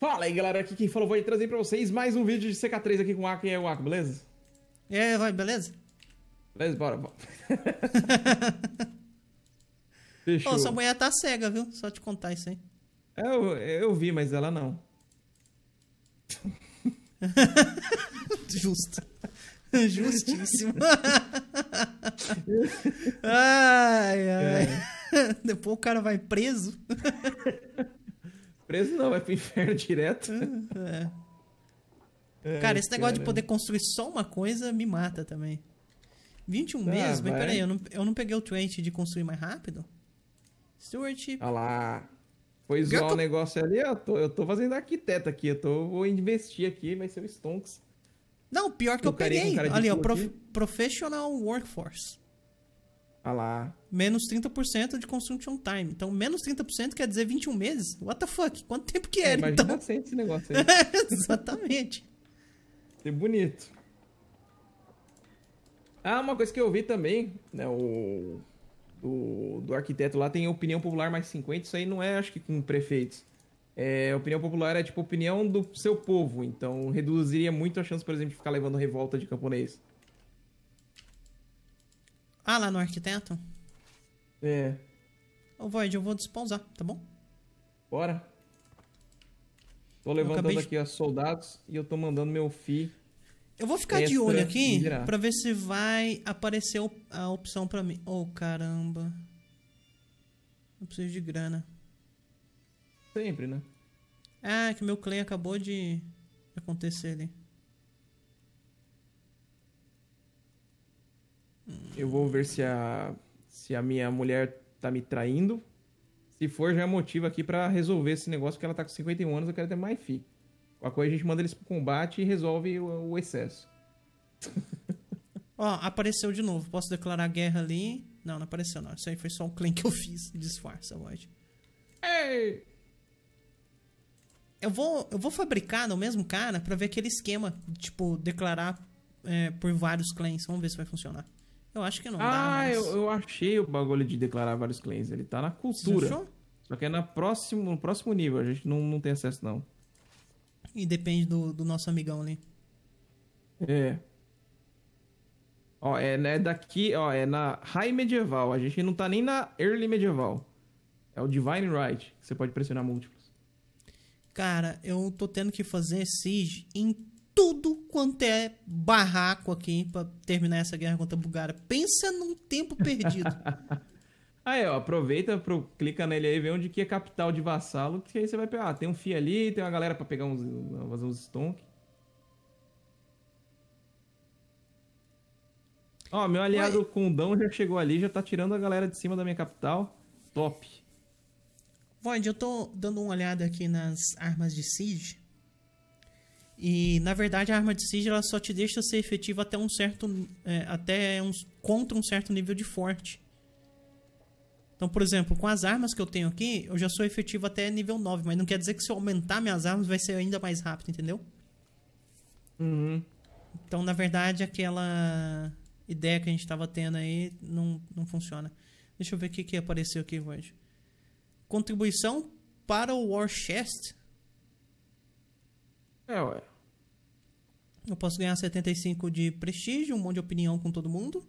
Fala aí, galera. Aqui quem falou vou trazer pra vocês mais um vídeo de CK3 aqui com o Aki e o Aki, beleza? E aí, vai, beleza? Beleza, bora. bora. Fechou. sua mulher tá cega, viu? Só te contar isso aí. Eu, eu vi, mas ela não. Justo. Justíssimo. ai, ai. É. Depois o cara vai preso. Preso não, vai pro inferno direto. É. É, cara, esse negócio cara. de poder construir só uma coisa me mata também. 21 ah, meses? Mas peraí, eu não, eu não peguei o Twente de construir mais rápido? Stuart Olha ah lá. Foi zoar o negócio ali, eu tô, eu tô fazendo arquiteto aqui, eu tô, vou investir aqui, vai ser o Stonks. Não, pior que eu, eu peguei. ali, ó, prof, Professional Workforce. Ah lá. Menos 30% de consumption time. Então, menos 30% quer dizer 21 meses? What the fuck? Quanto tempo que era, é, imagina então? Imagina assim esse negócio aí. Exatamente. É bonito. Ah, uma coisa que eu vi também, né, o, do arquiteto lá tem opinião popular mais 50, isso aí não é, acho que com prefeitos. É, opinião popular é tipo opinião do seu povo, então reduziria muito a chance, por exemplo, de ficar levando revolta de camponês. Ah, lá no arquiteto? É. Ô, Void, eu vou despausar, tá bom? Bora. Tô levantando de... aqui os soldados e eu tô mandando meu fi. Eu vou ficar de olho aqui virar. pra ver se vai aparecer a opção pra mim. Oh, caramba. Eu preciso de grana. Sempre, né? Ah, é que meu clay acabou de acontecer ali. Eu vou ver se a, se a minha mulher tá me traindo. Se for, já é motivo aqui para resolver esse negócio, porque ela tá com 51 anos, eu quero ter mais filho. A coisa a gente manda eles pro combate e resolve o, o excesso. Ó, oh, apareceu de novo. Posso declarar guerra ali? Não, não apareceu não. Isso aí foi só um claim que eu fiz. Disfarça, Void. Ei! Eu vou, eu vou fabricar no mesmo cara pra ver aquele esquema. Tipo, declarar é, por vários clãs. Vamos ver se vai funcionar. Eu acho que não ah, dá. Ah, eu, eu, achei o bagulho de declarar vários clientes. Ele tá na cultura. Você achou? Só que é na próximo, no próximo nível. A gente não, não tem acesso, não. E depende do, do nosso amigão ali. É. Ó, é né, daqui, ó, é na High Medieval. A gente não tá nem na Early Medieval. É o Divine Right, que você pode pressionar múltiplos. Cara, eu tô tendo que fazer Siege em tudo quanto é barraco aqui para terminar essa guerra contra a Bulgária. Pensa num tempo perdido. aí, ó, aproveita, pro, clica nele aí, vê onde que é capital de vassalo, que aí você vai pegar. Ah, tem um FIA ali, tem uma galera para pegar uns, fazer uns stonk. Ó, meu aliado Ué. Kundão já chegou ali, já tá tirando a galera de cima da minha capital. Top. Void, eu tô dando uma olhada aqui nas armas de Siege. E na verdade a arma de siege ela só te deixa ser efetiva até um certo é, até um, contra um certo nível de forte. Então, por exemplo, com as armas que eu tenho aqui, eu já sou efetivo até nível 9, mas não quer dizer que se eu aumentar minhas armas vai ser ainda mais rápido, entendeu? Uhum. Então, na verdade, aquela ideia que a gente estava tendo aí não, não funciona. Deixa eu ver o que, que apareceu aqui hoje. Contribuição para o War Chest? É, ué. Eu posso ganhar 75 de prestígio, um monte de opinião com todo mundo.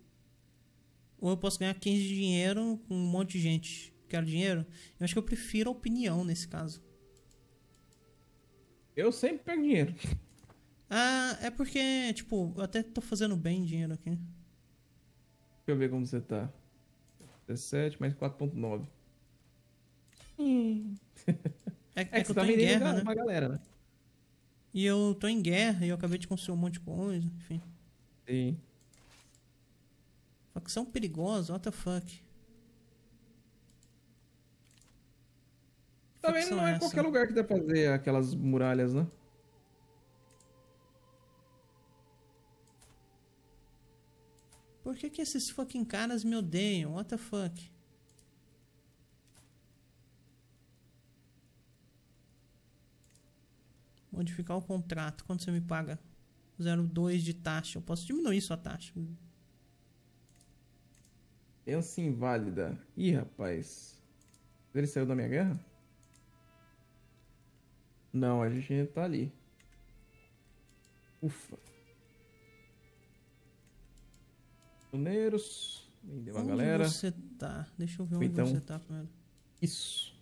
Ou eu posso ganhar 15 de dinheiro com um monte de gente. Quero dinheiro? Eu acho que eu prefiro a opinião nesse caso. Eu sempre pego dinheiro. Ah, é porque, tipo, eu até tô fazendo bem dinheiro aqui. Deixa eu ver como você tá. 17 mais 4.9. Hum. É, é, é, que, é você tá em né? Uma galera, né? E eu tô em guerra e eu acabei de construir um monte de coisa, enfim. Sim. Facção perigosa, what the fuck. Também não é, é essa? qualquer lugar que dá pra fazer aquelas muralhas, né? Por que, que esses fucking caras me odeiam? What the fuck? Modificar o contrato. Quando você me paga? 0,2 de taxa. Eu posso diminuir sua taxa. Pensa inválida. Ih, rapaz. Ele saiu da minha guerra? Não, a gente ainda tá ali. Ufa. Pioneiros. Vendeu a galera. Onde você tá? Deixa eu ver onde então, você tá primeiro. Isso.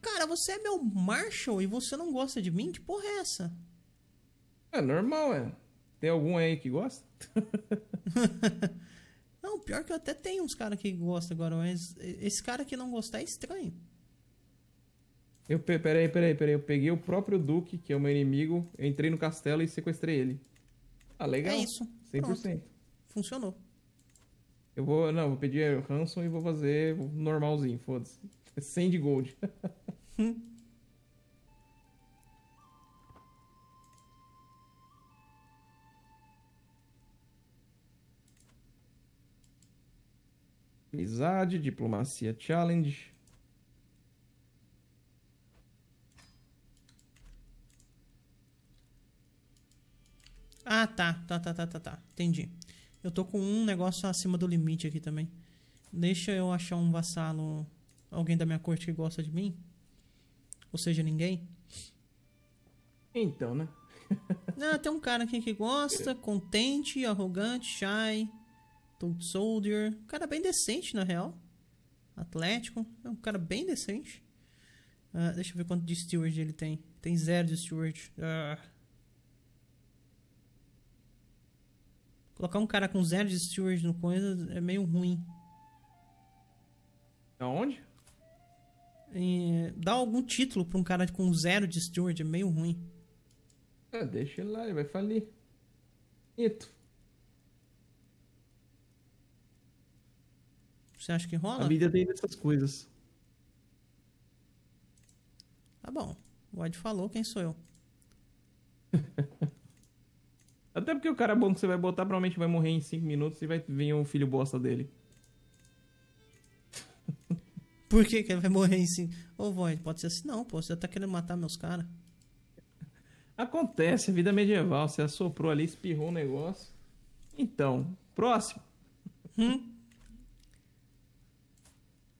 Cara, você é meu Marshall e você não gosta de mim? Que porra é essa? É normal, é. Tem algum aí que gosta? não, pior que eu até tenho uns caras que gostam agora, mas esse cara que não gostar é estranho. Eu, peraí, peraí, peraí. Eu peguei o próprio Duque, que é o meu inimigo, entrei no castelo e sequestrei ele. Ah, legal. É isso. 100%. Pronto. Funcionou. Eu vou, não, vou pedir Hanson e vou fazer normalzinho, foda-se. 100 de gold. Hum. Amizade, diplomacia, challenge. Ah, tá, tá, tá, tá, tá, tá. Entendi. Eu tô com um negócio acima do limite aqui também. Deixa eu achar um vassalo, alguém da minha corte que gosta de mim. Ou seja, ninguém. Então, né? ah, tem um cara aqui que gosta, contente, arrogante, shy, told soldier. Um cara bem decente, na real. Atlético. É um cara bem decente. Uh, deixa eu ver quanto de steward ele tem. Tem zero de steward. Uh. Colocar um cara com zero de steward no coisa é meio ruim. Aonde? é, eh, dá algum título pra um cara com zero de steward, é meio ruim. Ah, deixa ele lá, ele vai falir. Ito. Você acha que rola? A vida tem dessas coisas. Tá bom. O Ed falou, quem sou eu? Até porque o cara bom que você vai botar provavelmente vai morrer em 5 minutos e vai vir um filho bosta dele. Por que, que ele vai morrer em cima? Ô, vó, pode ser assim, não, pô, você tá querendo matar meus caras. Acontece, vida medieval, você assoprou ali, espirrou um negócio. Então, próximo. Hum?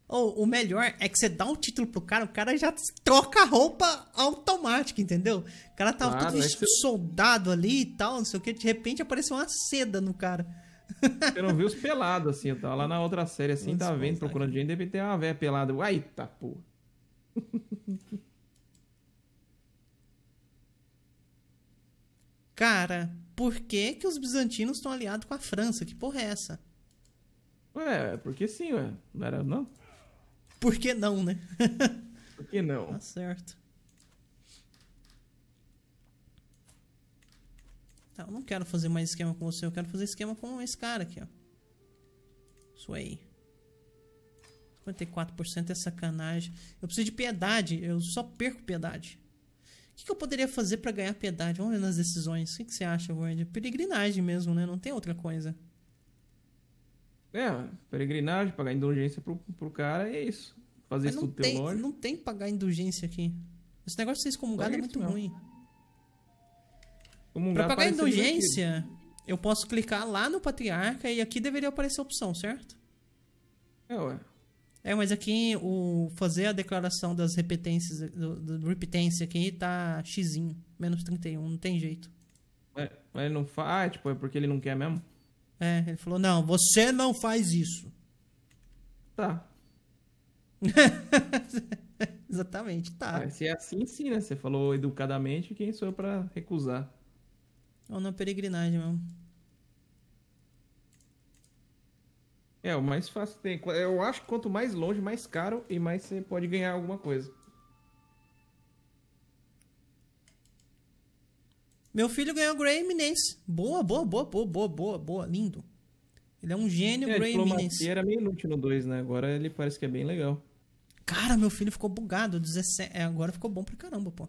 Oh, o melhor é que você dá um título pro cara, o cara já troca a roupa automática, entendeu? O cara tava tá ah, claro, todo soldado eu... ali e tal, não sei o que, de repente apareceu uma seda no cara. Eu não vi os pelados, assim. Eu tava lá na outra série, assim, Muito tá vendo, procurando gente, de repente tem uma véia pelada. Ai, tá porra. Cara, por que que os bizantinos estão aliados com a França? Que porra é essa? Ué, porque sim, ué. Não era, não? Por que não, né? por que não? Tá certo. Tá, eu não quero fazer mais esquema com você, eu quero fazer esquema com esse cara aqui, ó. Isso aí. 54% é sacanagem. Eu preciso de piedade, eu só perco piedade. O que, que eu poderia fazer para ganhar piedade? Vamos ver nas decisões. O que, que você acha, Word? Peregrinagem mesmo, né? Não tem outra coisa. É, peregrinagem, pagar indulgência pro, pro cara é isso. Fazer Mas estudo não tem, teológico. Não tem pagar indulgência aqui. Esse negócio de ser excomungado é, é muito mesmo. ruim. Para pra pagar indulgência, divertido. eu posso clicar lá no patriarca e aqui deveria aparecer a opção, certo? É, ué. É, mas aqui o fazer a declaração das repetências, do, do repetência aqui tá xizinho, menos 31, não tem jeito. É, mas ele não faz, ah, é, tipo, é porque ele não quer mesmo? É, ele falou, não, você não faz isso. Tá. Exatamente, tá. se é assim, sim, né? Você falou educadamente, quem sou eu pra recusar? Ou na peregrinagem mesmo. É, o mais fácil tem. Eu acho que quanto mais longe, mais caro e mais você pode ganhar alguma coisa. Meu filho ganhou Grey Eminence. Boa, boa, boa, boa, boa, boa, boa. Lindo. Ele é um gênio, é, Grey Eminence. era meio inútil no 2, né? Agora ele parece que é bem legal. Cara, meu filho ficou bugado. 17... É, agora ficou bom pra caramba, pô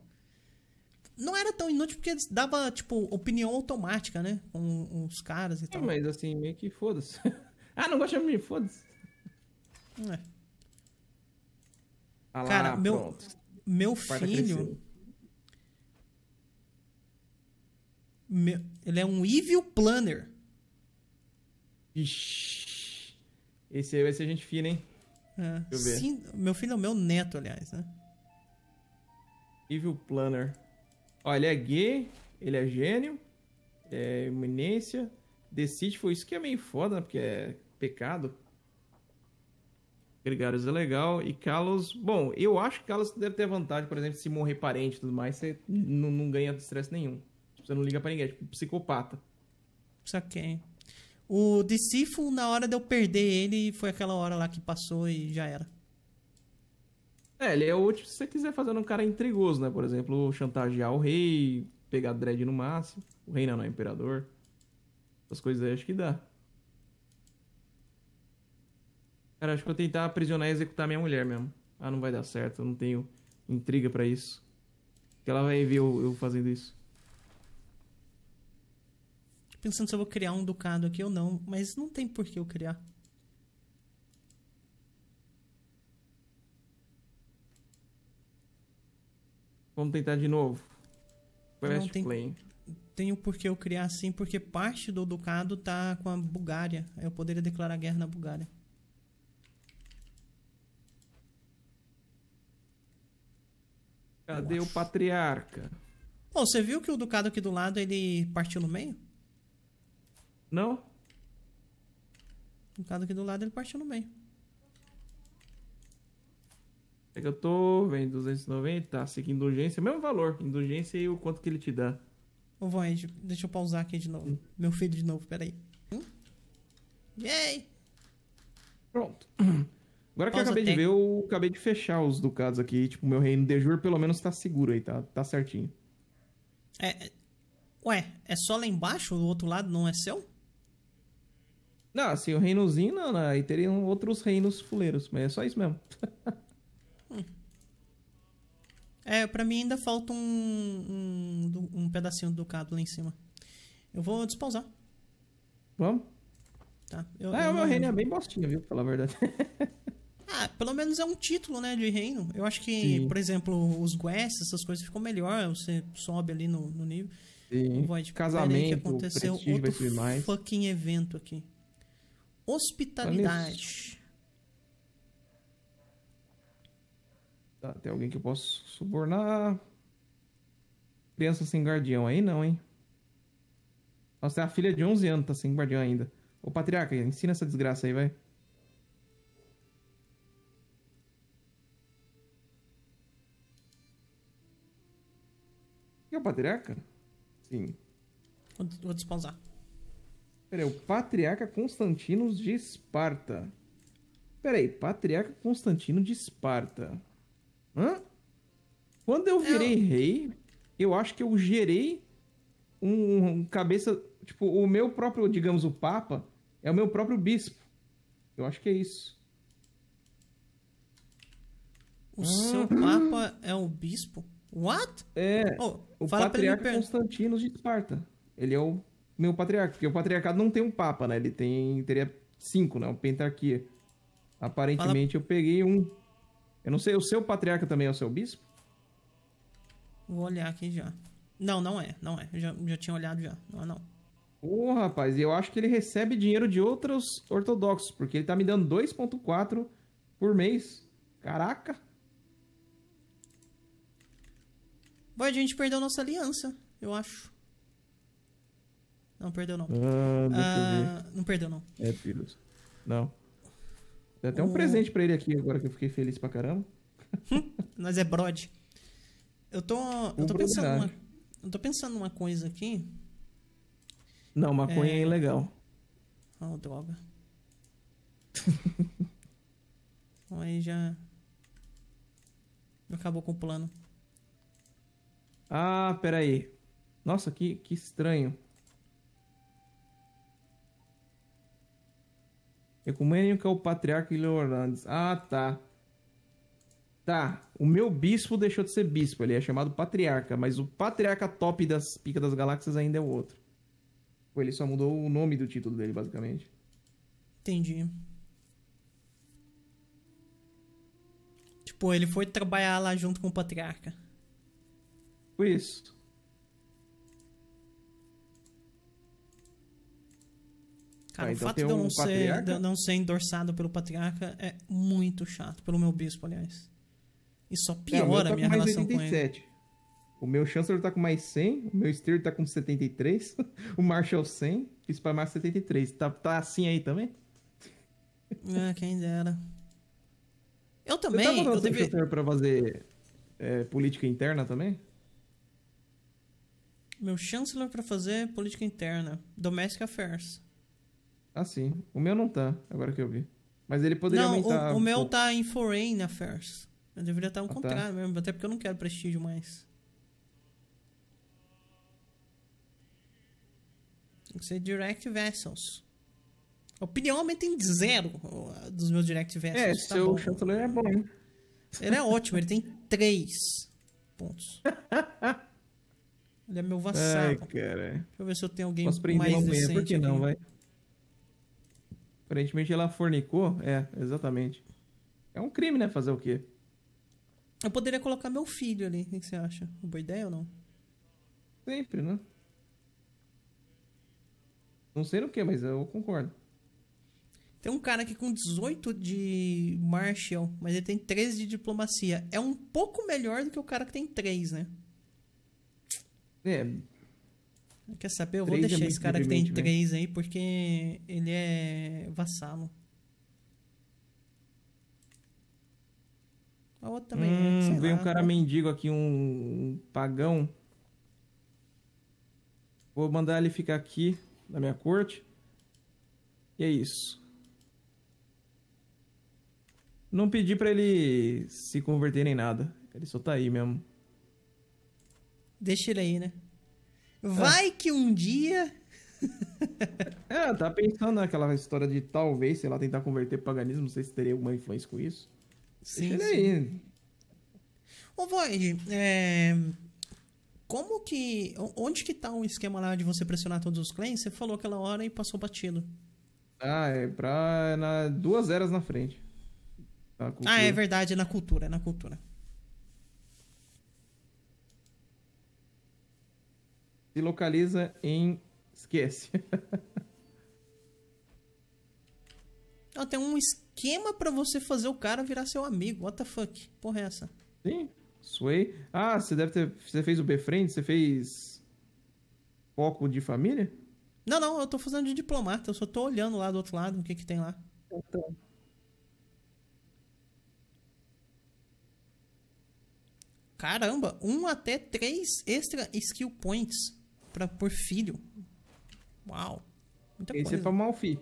não era tão inútil porque dava, tipo, opinião automática, né? Com os caras e é, Mas assim, meio que foda-se. ah, não gosta de mim, foda-se. É. Ah, Cara, lá, meu, pronto. meu filho. Meu, ele é um evil planner. Ixi. Esse aí vai ser é gente fina, hein? É. Sim, meu filho é o meu neto, aliás, né? Evil Planner. Ó, ele é gay, ele é gênio, é iminência, deceitful, isso que é meio foda, né? porque é pecado. Gregarious é legal. E Carlos, bom, eu acho que Carlos deve ter vantagem, por exemplo, se morrer parente e tudo mais, você não, não ganha estresse nenhum. Você não liga pra ninguém, é tipo um psicopata. Saquei. O Decifo, na hora de eu perder ele, foi aquela hora lá que passou e já era. É, ele é útil se você quiser fazer um cara intrigoso, né? Por exemplo, chantagear o rei, pegar dread no máximo. O rei não é imperador. Essas coisas aí acho que dá. Cara, acho que vou tentar aprisionar e executar minha mulher mesmo. Ah, não vai dar certo, eu não tenho intriga para isso. Que ela vai ver eu, eu fazendo isso. Pensando se eu vou criar um ducado aqui ou não, mas não tem por que eu criar. Vamos tentar de novo. Press não, play. Tem eu criar assim, porque parte do ducado tá com a Bulgária. Eu poderia declarar guerra na Bulgária. Cadê o patriarca? Pô, você viu que o ducado aqui do lado ele partiu no meio? Não. O ducado aqui do lado ele partiu no meio é que eu tô vendo 290, tá, Segue indulgência, mesmo valor, indulgência e o quanto que ele te dá. Ô, Void, deixa eu pausar aqui de novo. Hum. Meu filho de novo, peraí. Hum? Yay! Pronto. Agora Pausa que eu acabei de ver, eu acabei de fechar os ducados aqui. Tipo, meu reino de jure pelo menos tá seguro aí, tá, tá certinho. É. é ué, é só lá embaixo? O outro lado não é seu? Não, assim, o reinozinho não, não. Né? Aí teriam outros reinos fuleiros, mas é só isso mesmo. É, pra mim ainda falta um, um, um pedacinho do cabo lá em cima. Eu vou despausar. Vamos? Tá. Eu, ah, é eu o meu reino é bem bostinho, viu? Pela verdade. ah, pelo menos é um título, né? De reino. Eu acho que, Sim. por exemplo, os quests, essas coisas ficam melhor. Você sobe ali no, no nível. Sim. Void, Casamento, que aconteceu outro fucking evento aqui. Tá Hospitalidade. Tá, tem alguém que eu posso subornar. Criança sem guardião aí não, hein? Nossa, é a filha de 11 anos, tá sem guardião ainda. Ô, patriarca, ensina essa desgraça aí, vai. E é o patriarca? Sim. Vou, despausar. Pera aí, o patriarca Constantino de Esparta. Peraí, patriarca Constantino de Esparta. Hã? Quando eu virei eu... rei, eu acho que eu gerei um, um, cabeça. Tipo, o meu próprio, digamos, o Papa é o meu próprio bispo. Eu acho que é isso. O ah. seu Papa é o bispo? What? É. Oh, o patriarca Constantino de Esparta. Ele é o meu patriarca. Porque o patriarcado não tem um Papa, né? Ele tem. Teria cinco, né? Um pentarquia. Aparentemente fala... eu peguei um. Eu não sei, o seu patriarca também é o seu bispo? Vou olhar aqui já. Não, não é, não é. Eu já, já tinha olhado já. Não é não. Ô, oh, rapaz, eu acho que ele recebe dinheiro de outros ortodoxos, porque ele tá me dando 2.4 por mês. Caraca! Boy, a gente perdeu nossa aliança, eu acho. Não, perdeu não. Ah, ah, não perdeu não. É, filhos. Não. Deu até um o... Hum. presente pra ele aqui agora que eu fiquei feliz pra caramba. Hum, nós é brode. Eu tô, eu tô, pensando numa, eu tô pensando uma coisa aqui. Não, maconha é, é ilegal. Oh, droga. então aí já. Acabou com o plano. Ah, peraí. Nossa, que, que estranho. Ecumênico é o patriarca Orlandes. Ah, tá. Tá, o meu bispo deixou de ser bispo, ele é chamado patriarca, mas o patriarca top das Pica das Galáxias ainda é o outro. Ele só mudou o nome do título dele, basicamente. Entendi. Tipo, ele foi trabalhar lá junto com o patriarca. Foi isso. Cara, ah, então o fato de eu não, ser, de não ser pelo patriarca é muito chato, pelo meu bispo, aliás. E só é, piora a tá minha relação 87. com ele. O meu Chancellor tá com mais 100, o meu Steer tá com 73, o Marshall 100 e o Spamar 73. Tá, tá assim aí também? É, quem dera. Eu também. Você tá eu deve... Chancellor pra fazer é, política interna também? Meu Chancellor pra fazer política interna. Domestic Affairs. Ah, sim. O meu não tá, agora que eu vi. Mas ele poderia não, aumentar. O, o meu tá em Foreign Affairs. Eu deveria estar ao ah, tá. contrário tá. mesmo, até porque eu não quero prestígio mais. Tem que ser Direct Vessels. opinião aumenta em zero dos meus Direct Vessels. É, tá seu bom. chanceler é bom. Ele é ótimo, ele tem três pontos. Ele é meu vassalo. Ai, cara. Deixa eu ver se eu tenho alguém Posso mais um decente. Por que não, vai? Aparentemente ela fornicou. É, exatamente. É um crime, né? Fazer o quê? Eu poderia colocar meu filho ali. O que você acha? Uma boa ideia ou não? Sempre, né? Não sei no que, mas eu concordo. Tem um cara aqui com 18 de Marshall mas ele tem 13 de diplomacia. É um pouco melhor do que o cara que tem 3, né? É, Quer saber? Eu vou é deixar é esse cara que tem três aí, porque ele é vassalo. A outra também. Hum, lá, um cara né? mendigo aqui, um, um pagão. Vou mandar ele ficar aqui na minha corte. E é isso. Não pedi para ele se converter em nada. Ele só tá aí mesmo. Deixa ele aí, né? Vai que um dia. é, tá pensando naquela história de talvez, sei lá, tentar converter paganismo, não sei se teria alguma influência com isso. Sim. Deixa ele aí. Ô, Void, é... como que. Onde que tá o um esquema lá de você pressionar todos os clãs? Você falou aquela hora e passou batido. Ah, é pra. Na... Duas eras na frente. ah, é verdade, é na cultura, é na cultura. se localiza em. Esquece. Ela tem um esquema para você fazer o cara virar seu amigo. What the fuck? Porra é essa? Sim. Sway. Ah, você deve ter. Você fez o befriend? Você fez. Foco de família? Não, não, eu tô fazendo de diplomata, eu só tô olhando lá do outro lado o que que tem lá. Então. Caramba, um até três extra skill points para pôr filho. Uau. Muita Esse é coisa. é pra filho?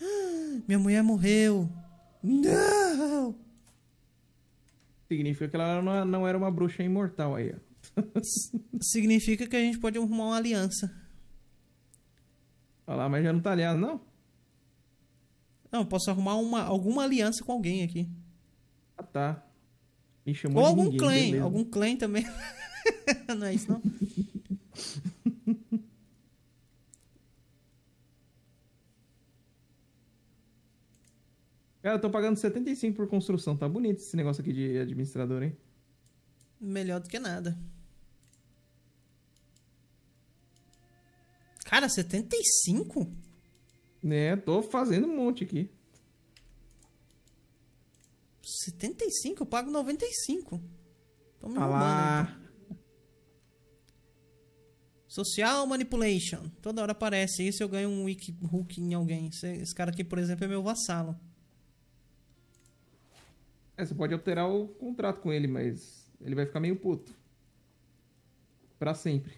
Ah, minha mulher morreu. Não! Significa que ela não era uma bruxa imortal aí, ó. Significa que a gente pode arrumar uma aliança. Olha lá, mas já não tá aliado, não? Não, eu posso arrumar uma, alguma aliança com alguém aqui. Ah, tá. Me chamou Ou algum ninguém, clã, beleza. algum clã também. não é isso, não? Cara, eu tô pagando 75 por construção. Tá bonito esse negócio aqui de administrador, hein? Melhor do que nada. Cara, 75? É, tô fazendo um monte aqui. 75? Eu pago 95. Tô me ah Lá. Então. Social manipulation. Toda hora aparece isso eu ganho um wiki hook em alguém. Esse, esse cara aqui, por exemplo, é meu vassalo. É, você pode alterar o contrato com ele, mas ele vai ficar meio puto. Pra sempre.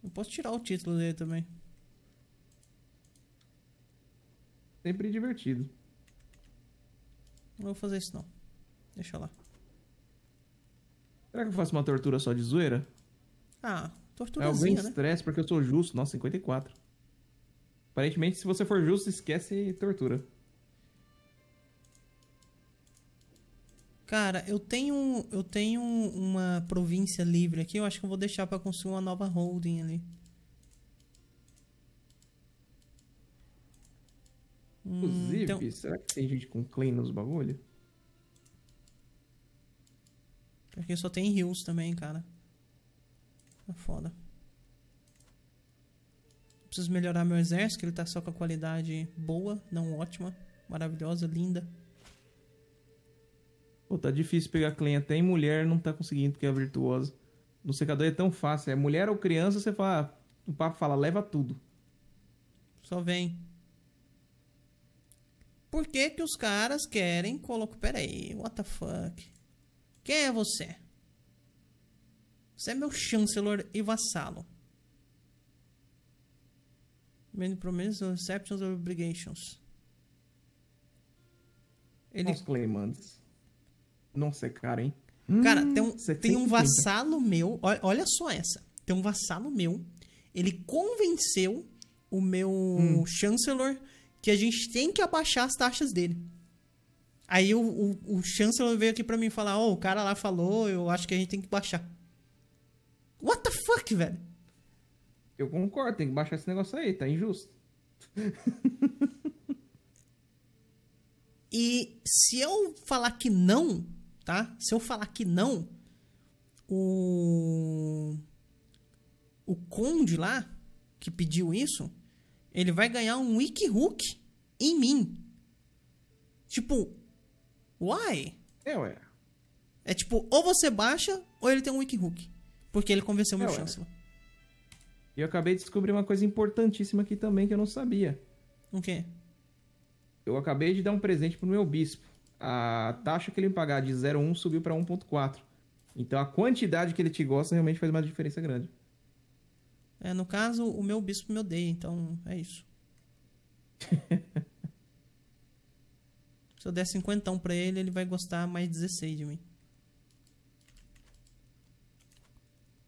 eu posso tirar o título dele também. Sempre divertido. Não vou fazer isso não. Deixa lá. Será que eu faço uma tortura só de zoeira? Ah, Torturazinha, alguém né? estresse porque eu sou justo. Nossa, 54. Aparentemente, se você for justo, esquece tortura. Cara, eu tenho eu tenho uma província livre aqui. Eu acho que eu vou deixar para construir uma nova holding ali. Hum, Inclusive, então... será que tem gente com claim nos bagulho? Porque só tem rios também, cara. Tá foda. Preciso melhorar meu exército, ele tá só com a qualidade boa, não ótima. Maravilhosa, linda. Pô, tá difícil pegar clã. Até em mulher não tá conseguindo, porque é virtuosa. No secador é tão fácil. É mulher ou criança, você fala... Ah, o papo fala, leva tudo. Só vem. Por que que os caras querem colocar... Pera aí, what the fuck? Quem é você? Você é meu chancelor e vassalo. Many promises, exceptions or obligations. Ele... Os claimantes. Nossa, é cara, hein? Cara, hum, tem um, tem um vassalo meu. Olha, só essa. Tem um vassalo meu. Ele convenceu o meu hum. chancelor que a gente tem que abaixar as taxas dele. Aí o, o, o chancelor veio aqui para mim falar: Ó, oh, o cara lá falou, eu acho que a gente tem que baixar. What the fuck, velho? Eu concordo, tem que baixar esse negócio aí, tá injusto. e se eu falar que não, tá? Se eu falar que não, o. O Conde lá, que pediu isso, ele vai ganhar um Wikihook em mim. Tipo, why? É, ué. É tipo, ou você baixa, ou ele tem um Wikihook. Porque ele convenceu meu é, chanceler. E eu acabei de descobrir uma coisa importantíssima aqui também que eu não sabia. O quê? Eu acabei de dar um presente pro meu bispo. A taxa que ele me pagar de 0,1 subiu para 1,4. Então a quantidade que ele te gosta realmente faz uma diferença grande. É, no caso, o meu bispo me odeia, então é isso. Se eu der 50 pra ele, ele vai gostar mais 16 de mim.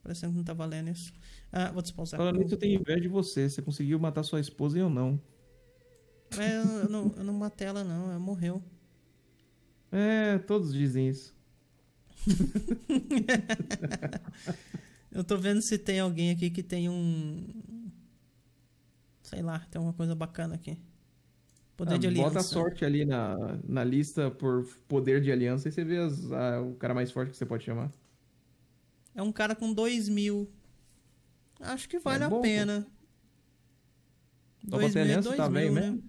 Parecendo que não tá valendo isso. Ah, vou dispensar. Falando nisso, eu tenho inveja de você. Você conseguiu matar sua esposa e eu não. É, eu, eu, não, eu não matei ela, não. Ela morreu. É, todos dizem isso. eu tô vendo se tem alguém aqui que tem um. Sei lá, tem alguma coisa bacana aqui. Poder ah, de aliança. Bota a sorte ali na, na lista por poder de aliança e você vê as, a, o cara mais forte que você pode chamar. É um cara com 2 mil. Acho que vale é bom, a pena. Dois mil, é tá mil, né? Mesmo?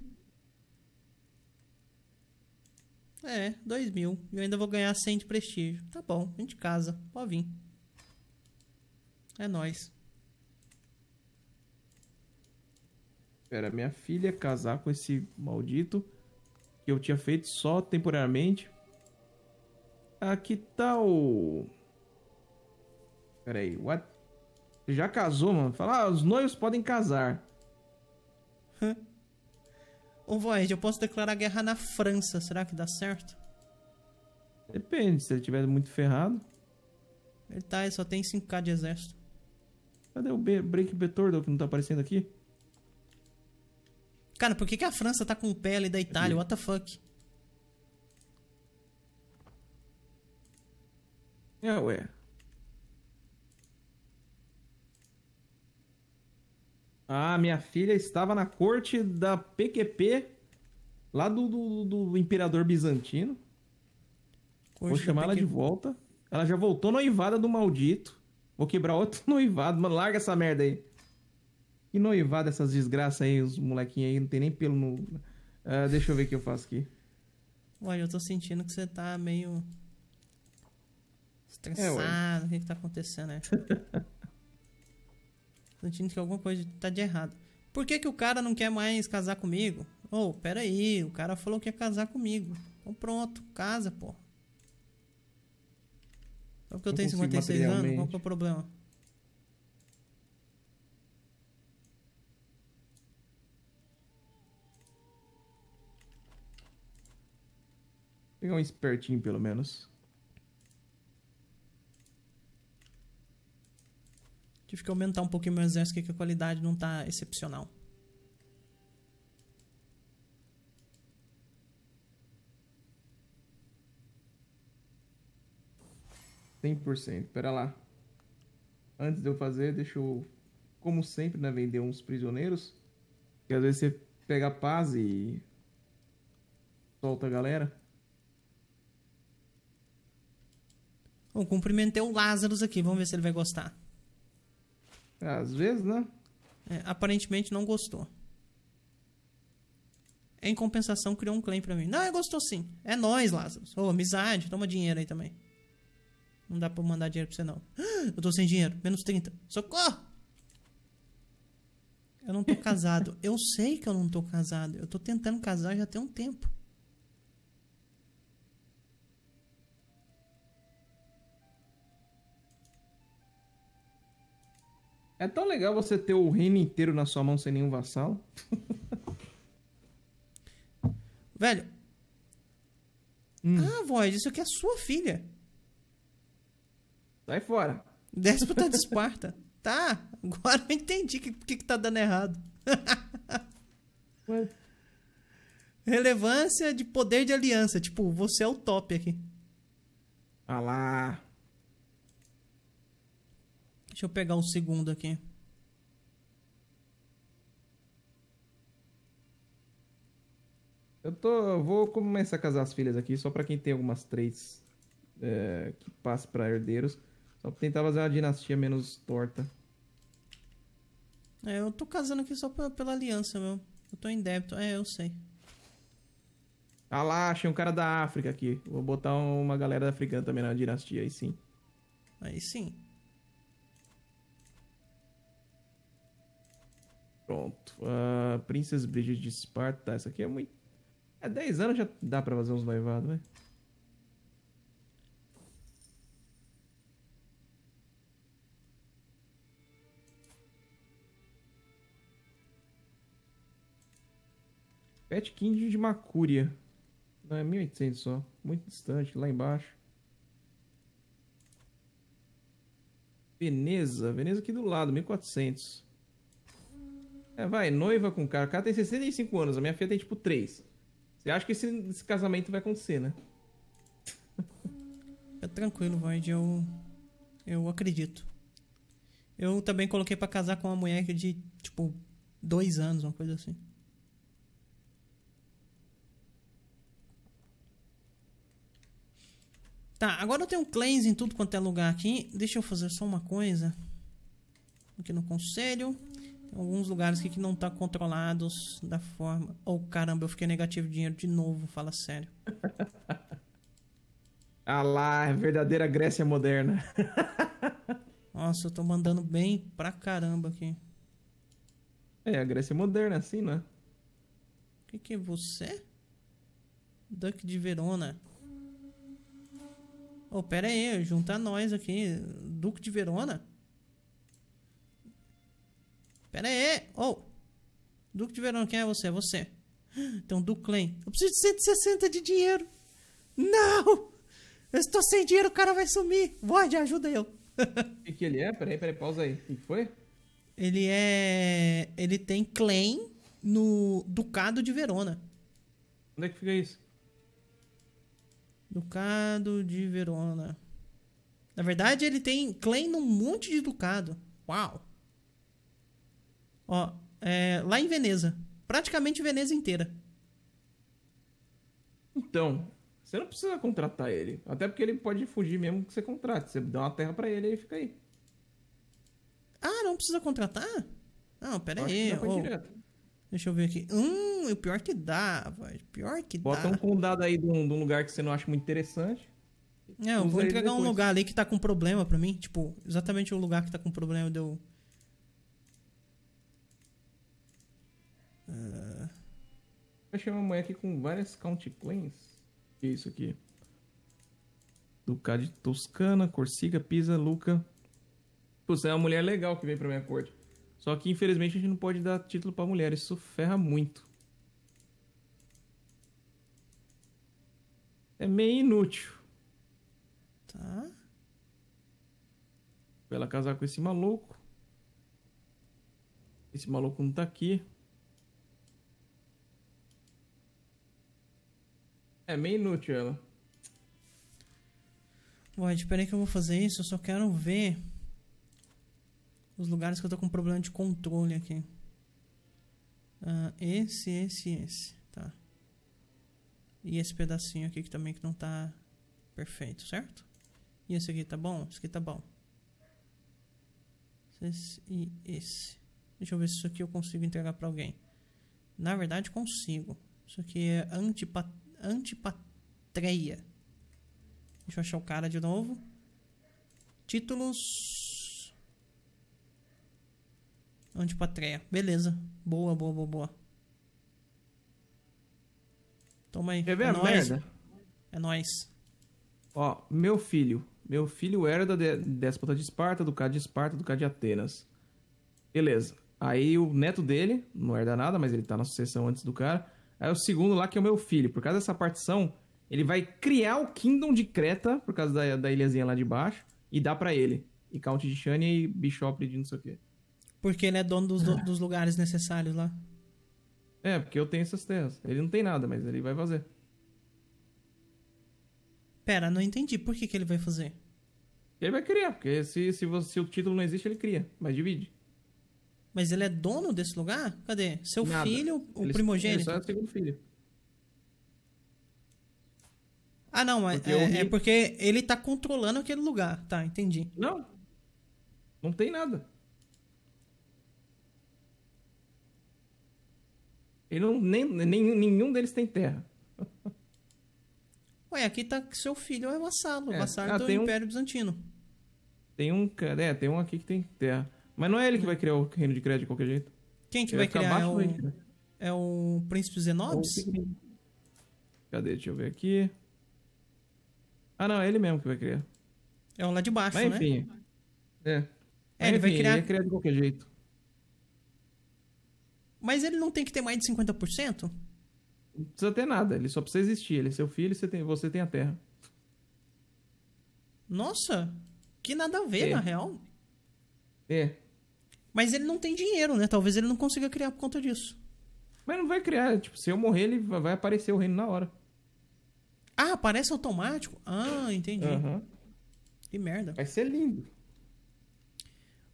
É, 2 mil. E eu ainda vou ganhar 100 de prestígio. Tá bom, a gente casa. Pode vir. É nóis. Era minha filha casar com esse maldito que eu tinha feito só temporariamente. Aqui ah, tá o... Peraí, what? Já casou, mano? Fala, ah, os noivos podem casar. Ô, Void, eu posso declarar guerra na França. Será que dá certo? Depende, se ele tiver muito ferrado. Ele tá, ele só tem 5k de exército. Cadê o Break Betordo que não tá aparecendo aqui? Cara, por que, que a França tá com pele da Itália? Aqui. What the fuck? É, ué. Ah, minha filha estava na corte da PQP, lá do, do, do imperador bizantino. Corte Vou chamar ela de volta. Ela já voltou noivada do maldito. Vou quebrar outro noivado, mano. Larga essa merda aí. E noivado essas desgraças aí, os molequinhos aí, não tem nem pelo no. Uh, deixa eu ver o que eu faço aqui. Olha, eu tô sentindo que você tá meio. É, estressado, é, o que, que tá acontecendo, né? sentindo que alguma coisa tá de errado. Por que, que o cara não quer mais casar comigo? Ô, oh, peraí, o cara falou que ia casar comigo. Então pronto, casa, pô. Só é porque eu, eu tenho 56 anos, qual que é o problema? Vou pegar um espertinho, pelo menos. Tive que aumentar um pouquinho meu exército aqui, é que a qualidade não tá excepcional. por cento. Pera lá. Antes de eu fazer, deixa eu, como sempre, né, vender uns prisioneiros. Que às vezes você pega a paz e solta a galera. Bom, cumprimentei o Lázaro aqui. Vamos ver se ele vai gostar. Às vezes, né? É, aparentemente não gostou. Em compensação, criou um claim pra mim. Não, gostou sim. É nós, Lázaro. Ô, oh, amizade, toma dinheiro aí também. Não dá pra mandar dinheiro pra você, não. Eu tô sem dinheiro. Menos 30. Socorro! Eu não tô casado. eu sei que eu não tô casado. Eu tô tentando casar já tem um tempo. É tão legal você ter o reino inteiro na sua mão sem nenhum vassalo. Velho. Hum. Ah, Void, isso aqui é sua filha. Sai fora. Déspota de Esparta. tá, agora eu entendi o que, que, que tá dando errado. Ué? Relevância de poder de aliança. Tipo, você é o top aqui. Ah lá. Deixa eu pegar um segundo aqui. Eu tô, vou começar a casar as filhas aqui, só para quem tem algumas três é, que passa para herdeiros. Só pra tentar fazer uma dinastia menos torta. É, eu tô casando aqui só pra, pela aliança, meu. Eu tô em débito. É, eu sei. Ah lá, achei um cara da África aqui. Vou botar uma galera africana também na dinastia, aí sim. Aí sim. Pronto. A ah, Princesa Brigitte de Esparta. Essa aqui é muito. É 10 anos já dá pra fazer uns noivados, né? Pet King de Macúria. Não, é 1800 só. Muito distante, lá embaixo. Veneza. Veneza aqui do lado, 1400. É, vai, noiva com o cara. O cara tem 65 anos, a minha filha tem tipo 3. Você acha que esse, esse casamento vai acontecer, né? É tranquilo, Void, eu. Eu acredito. Eu também coloquei para casar com uma mulher de, tipo, dois anos, uma coisa assim. Tá, agora eu tenho um cleanse em tudo quanto é lugar aqui. Deixa eu fazer só uma coisa. Aqui no conselho alguns lugares que não tá controlados da forma. Oh, caramba, eu fiquei negativo de dinheiro de novo, fala sério. ah lá, é verdadeira Grécia moderna. Nossa, eu tô mandando bem pra caramba aqui. É, a Grécia é moderna, assim, né? O que, que é você? Duck de Verona. Oh, pera aí, junta nós aqui. Duque de Verona? Pera aí. Oh. Duque de Verona, quem é você? É você. Então, Duclen. Eu preciso de 160 de dinheiro. Não! Eu estou sem dinheiro, o cara vai sumir. Ward, ajuda eu. O que, que, ele é? Peraí, peraí, pausa aí. O que, foi? Ele é. Ele tem claim no Ducado de Verona. Onde é que fica isso? Ducado de Verona. Na verdade, ele tem claim num monte de ducado. Uau! Ó, é, lá em Veneza. Praticamente Veneza inteira. Então, você não precisa contratar ele. Até porque ele pode fugir mesmo que você contrate. Você dá uma terra para ele e ele fica aí. Ah, não precisa contratar? Não, pera aí. Oh, deixa eu ver aqui. Hum, o pior que dá, velho. Pior que Bota dá. Bota um condado aí de um, de um, lugar que você não acha muito interessante. É, eu vou entregar um lugar ali que tá com problema pra mim. Tipo, exatamente o lugar que tá com problema deu. De eu Uh... Achei uma mulher aqui com várias count planes. Que é isso aqui? Ducado de Toscana, Corsica, Pisa, Luca. Putz, é uma mulher legal que veio pra minha corte. Só que infelizmente a gente não pode dar título pra mulher, isso ferra muito. É meio inútil. Tá. Pra ela casar com esse maluco. Esse maluco não tá aqui. É meio inútil ela. Void, aí que eu vou fazer isso, eu só quero ver os lugares que eu tô com problema de controle aqui. Uh, esse, esse esse, tá. E esse pedacinho aqui que também que não tá perfeito, certo? E esse aqui tá bom? Esse aqui tá bom. Esse e esse. Deixa eu ver se isso aqui eu consigo entregar pra alguém. Na verdade, consigo. Isso aqui é antipatente. Antipatreia. Deixa eu achar o cara de novo. Títulos. Antipatreia. Beleza. Boa, boa, boa, boa. Toma aí. Quer ver é a nóis. merda? É nóis. Ó, meu filho. Meu filho herda de, déspota de Esparta, do cara de Esparta, do cara de Atenas. Beleza. Aí o neto dele, não herda nada, mas ele tá na sucessão antes do cara Aí é o segundo lá, que é o meu filho. Por causa dessa partição, ele vai criar o Kingdom de Creta, por causa da, da ilhazinha lá de baixo, e dá para ele. E Count de Shani e Bishop de não sei o quê. Porque ele é dono dos, do, é. dos lugares necessários lá. É, porque eu tenho essas terras. Ele não tem nada, mas ele vai fazer. Pera, não entendi. Por que, que ele vai fazer? Ele vai criar, porque se, se, você, se o título não existe, ele cria, mas divide. Mas ele é dono desse lugar? Cadê? Seu Nada. filho, o ele, primogênito? Ele só é o segundo filho. Ah, não, mas porque é, é, é porque ele tá controlando aquele lugar. Tá, entendi. Não. Não tem nada. Ele não, nem, nem, nenhum deles tem terra. Ué, aqui tá que seu filho é vassalo. É. Vassalo ah, do Império um... Bizantino. Tem um, é, tem um aqui que tem terra. Mas não é ele que vai criar o reino de Crédito de qualquer jeito. Quem que vai, vai criar? É o... é o príncipe Zenobis? Cadê? Deixa eu ver aqui. Ah, não, é ele mesmo que vai criar. É o lá de baixo, Mas, né? enfim, né? É. É, Mas, ele enfim, vai criar. Ele ia é criar de qualquer jeito. Mas ele não tem que ter mais de 50%? Não precisa ter nada, ele só precisa existir. Ele é seu filho você tem, você tem a terra. Nossa, que nada a ver, é. na real. É. Mas ele não tem dinheiro, né? Talvez ele não consiga criar por conta disso. Mas não vai criar. Tipo, se eu morrer, ele vai aparecer o reino na hora. Ah, aparece automático? Ah, entendi. Uhum. Que merda. Vai ser lindo.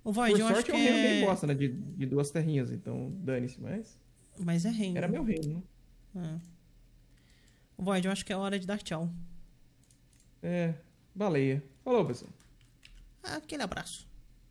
O Void, Por eu acho é que é o reino que gosta né? De, de duas terrinhas, então dane-se, mas... Mas é reino. Era meu reino, né? Ah. É. O Void, eu acho que é hora de dar tchau. É, baleia. Falou, pessoal. Aquele abraço.